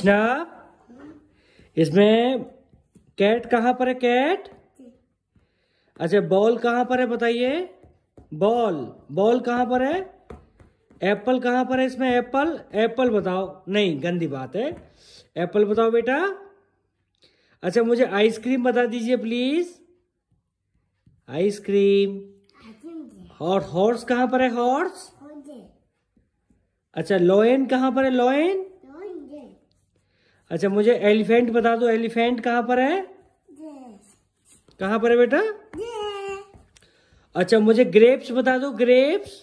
कृष्णा इसमें कैट कहाँ पर है कैट अच्छा बॉल कहाँ पर है बताइए बॉल बॉल कहाँ पर है एप्पल कहाँ पर है इसमें एप्पल एप्पल बताओ नहीं गंदी बात है एप्पल बताओ बेटा अच्छा मुझे आइसक्रीम बता दीजिए प्लीज आइसक्रीम और हॉर्स कहाँ पर है हॉर्स अच्छा लॉयन कहाँ पर है लॉयन अच्छा मुझे एलिफेंट बता दो एलिफेंट कहाँ पर है कहाँ पर है बेटा अच्छा मुझे ग्रेप्स बता दो ग्रेप्स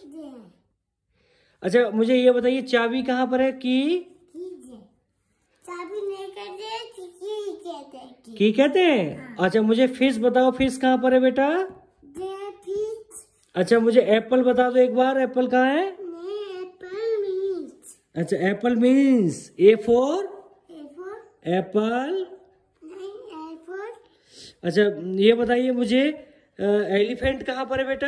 अच्छा मुझे ये बताइए चाबी कहाँ पर है की की कहते हैं अच्छा मुझे फिश बताओ फिश कहाँ पर है बेटा अच्छा मुझे एप्पल बता दो एक बार एप्पल कहाँ है एप्पल अच्छा apple means A four apple अच्छा ये बताइए मुझे एलिफेंट कहाँ पर है बेटा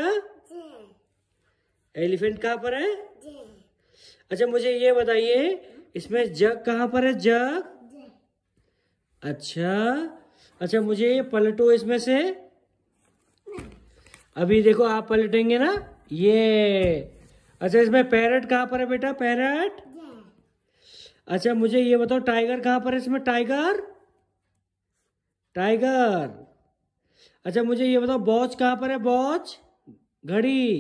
एलिफेंट कहाँ पर है अच्छा मुझे ये बताइए इसमें जग कहाँ पर है जग अच्छा अच्छा मुझे ये पलटो इसमें से अभी देखो आप पलटेंगे ना ये अच्छा इसमें पैरट कहाँ पर है बेटा पैरट अच्छा मुझे ये बताओ टाइगर कहाँ पर है इसमें टाइगर टाइगर अच्छा मुझे ये बताओ बॉच कहाँ पर है बॉच घड़ी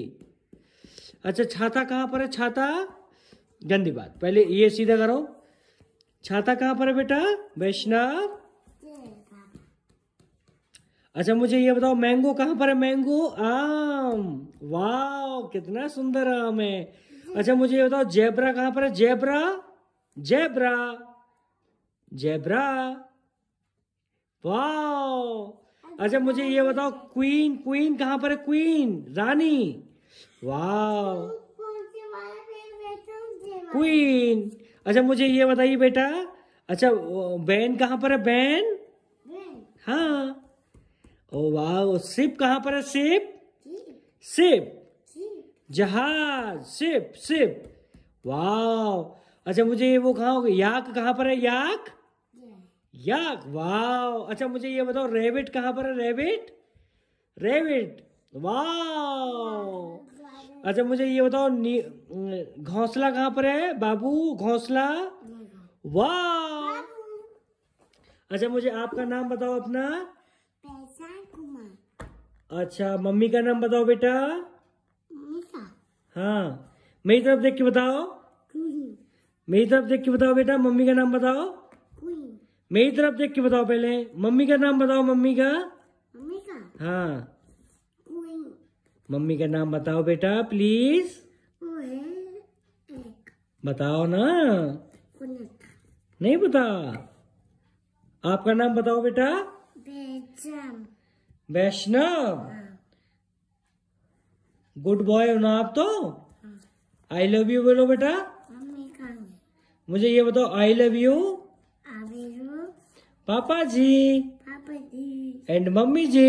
अच्छा छाता कहाँ पर है छाता गंदी बात पहले ये सीधा करो छाता कहाँ पर है बेटा वैष्णव अच्छा मुझे ये बताओ मैंगो कहाँ पर है मैंगो आम वाह कितना सुंदर आम है अच्छा मुझे ये बताओ जेबरा कहाँ पर है जेबरा जेब्रा जेब्रा वाओ अच्छा मुझे ये बताओ क्वीन क्वीन कहाँ पर है क्वीन रानी वाओ क्वीन अच्छा मुझे ये बताइए बेटा अच्छा बैन कहाँ पर है बैन हाँ ओ वाओ सिप कहाँ पर है सिप सिप जहाज सिप सिप वाओ अच्छा मुझे ये वो कहाँ हो याक कहाँ पर है याक याक वाह अच्छा मुझे ये बताओ रेबिट कहाँ पर है रेबिट रेबिट वाह अच्छा मुझे ये बताओ घोंसला कहाँ पर है बाबू घोंसला वाह अच्छा मुझे आपका नाम बताओ अपना अच्छा मम्मी का नाम बताओ बेटा हाँ मेरी तरफ देख के बताओ मेरी तरफ देख के बताओ बेटा मम्मी का नाम बताओ मेरी तरफ देख के बताओ पहले मम्मी का नाम बताओ मम्मी का मम्मी का हाँ मम्मी का नाम बताओ बेटा प्लीज बताओ ना नहीं बता आपका नाम बताओ बेटा वैष्णव गुड हाँ। बॉय हो ना आप तो आई लव यू बोलो बेटा मुझे ये बताओ आई लव यू पापा जी एंड मम्मी जी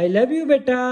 आई लव यू बेटा